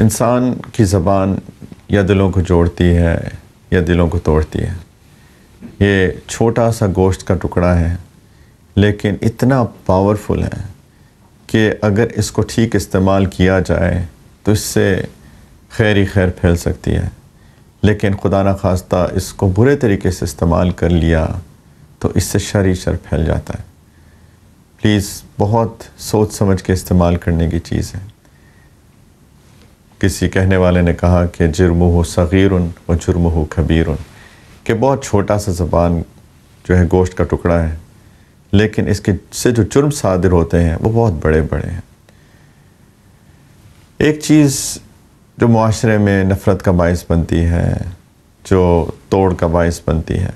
इंसान की ज़बान या दिलों को जोड़ती है या दिलों को तोड़ती है ये छोटा सा गोश्त का टुकड़ा है लेकिन इतना पावरफुल है कि अगर इसको ठीक इस्तेमाल किया जाए तो इससे खैर ही खैर फैल सकती है लेकिन खुदा न खास्ता इसको बुरे तरीके से इस्तेमाल कर लिया तो इससे शर ही शर फैल जाता है प्लीज़ बहुत सोच समझ के इस्तेमाल करने की चीज़ है किसी कहने वाले ने कहा कि जुर्म हो सग़ीर व जुर्म हो खबीर कि बहुत छोटा सा ज़बान जो है गोश्त का टुकड़ा है लेकिन इसके से जो जुर्म सादिर होते हैं वो बहुत बड़े बड़े हैं एक चीज़ जो माशरे में नफ़रत का बायस बनती है जो तोड़ का बायस बनती है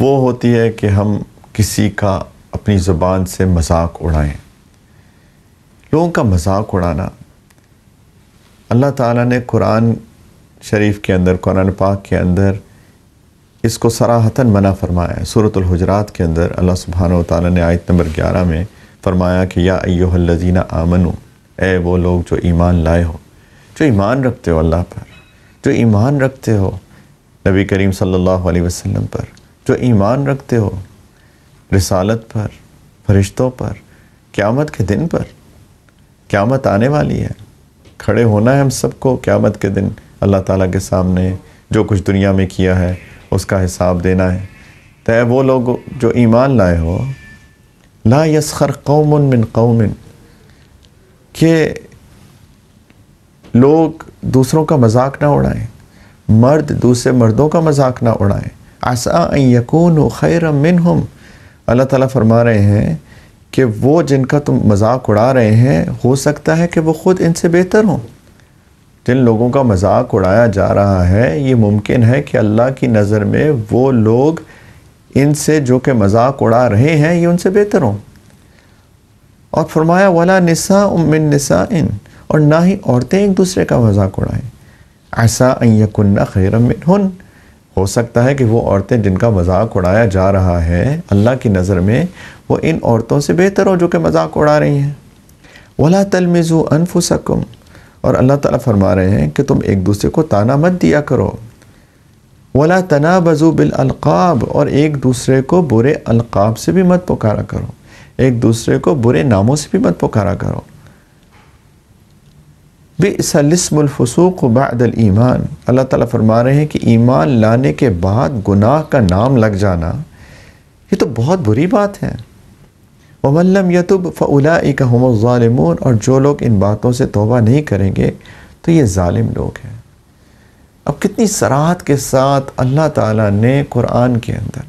वो होती है कि हम किसी का अपनी ज़ुबान से मजाक उड़ाएं लोगों का मजाक उड़ाना अल्लाह ताला ने कुरान शरीफ के अंदर कुरान पाक के अंदर इसको सराहतन मना फरमाया है सूरतुल हजरात के अंदर अल्लाह सुबहान ताली ने आयत नंबर ग्यारह में फरमाया कि या अयोहल्लजीना आमनु ए वो लोग जो ईमान लाए हो जो ईमान रखते हो अल्लाह पर जो ईमान रखते हो नबी करीम सल्लल्लाहु अलैहि वसल्लम पर जो ईमान रखते हो रिसालत पर फरिश्तों पर क़्यामत के दिन पर क़्यामत आने वाली है खड़े होना है हम सबको क़्यामत के दिन अल्लाह ताला के सामने जो कुछ दुनिया में किया है उसका हिसाब देना है तय तो वो लोग जो ईमान लाए हो ला यसखर कौम मिन कौम के लोग दूसरों का मजाक ना उड़ाएं मर्द दूसरे मर्दों का मजाक ना उड़ाएं आसा यकून खैर मिन हम अल्लाह ताला फरमा रहे हैं कि वो जिनका तुम मजाक उड़ा रहे हैं हो सकता है कि वो ख़ुद इनसे बेहतर हों जिन लोगों का मजाक उड़ाया जा रहा है ये मुमकिन है कि अल्लाह की नज़र में वो लोग इनसे जो कि मजाक उड़ा रहे हैं ये उनसे बेहतर हों और फरमाया वाला नसा उमिन नसा इन और ना ही औरतें एक दूसरे का मजाक उड़ाएँ ऐसा अयकुन्ना खैर हन हो सकता है कि वो औरतें जिनका मजाक उड़ाया जा रहा है अल्लाह की नज़र में वो इन औरतों से बेहतर हो जो कि मजाक उड़ा रही हैं वला तलमिज़ु अनफुसकुम और अल्लाह ताला फरमा रहे हैं कि तुम एक दूसरे को ताना मत दिया करो वला तना बजू बिलकाब और एक दूसरे को बुरे अलकाब से भी मत पुकारा करो एक दूसरे को बुरे नामों से भी मत पुकारा करो बेसलसमफसूक बदल ईमान अल्लाह ताला फरमा रहे हैं कि ईमान लाने के बाद गुनाह का नाम लग जाना ये तो बहुत बुरी बात है वमल्लम यतुब फ़ला हमज़ालमून और जो लोग इन बातों से तोबा नहीं करेंगे तो ये ालिम लोग हैं अब कितनी सराहत के साथ अल्लाह ताला ने कुरान के अंदर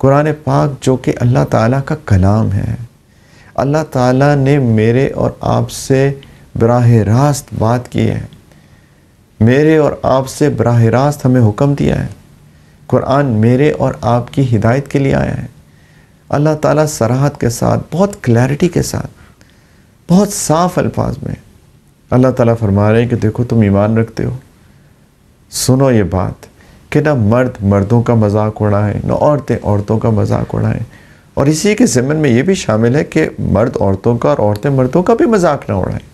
कुरान पाक जो कि अल्लाह ताला का कलाम है अल्लाह ताला ने मेरे और आपसे बराह रास्त बात की है मेरे और आपसे बराह रास्त हमें हुक्म दिया है कुरान मेरे और आपकी हिदायत के लिए आया है अल्लाह ताला सराहत के साथ बहुत क्लैरिटी के साथ बहुत साफ अल्फाज में अल्लाह ताला फरमा रहे हैं कि देखो तुम ईमान रखते हो सुनो ये बात कि ना मर्द मर्दों का मजाक उड़ाएं ना औरतें औरतों का मजाक उड़ाएं और इसी के ज़मन में ये भी शामिल है कि मर्द औरतों का और औरतें मर्दों का भी मजाक ना उड़ाएं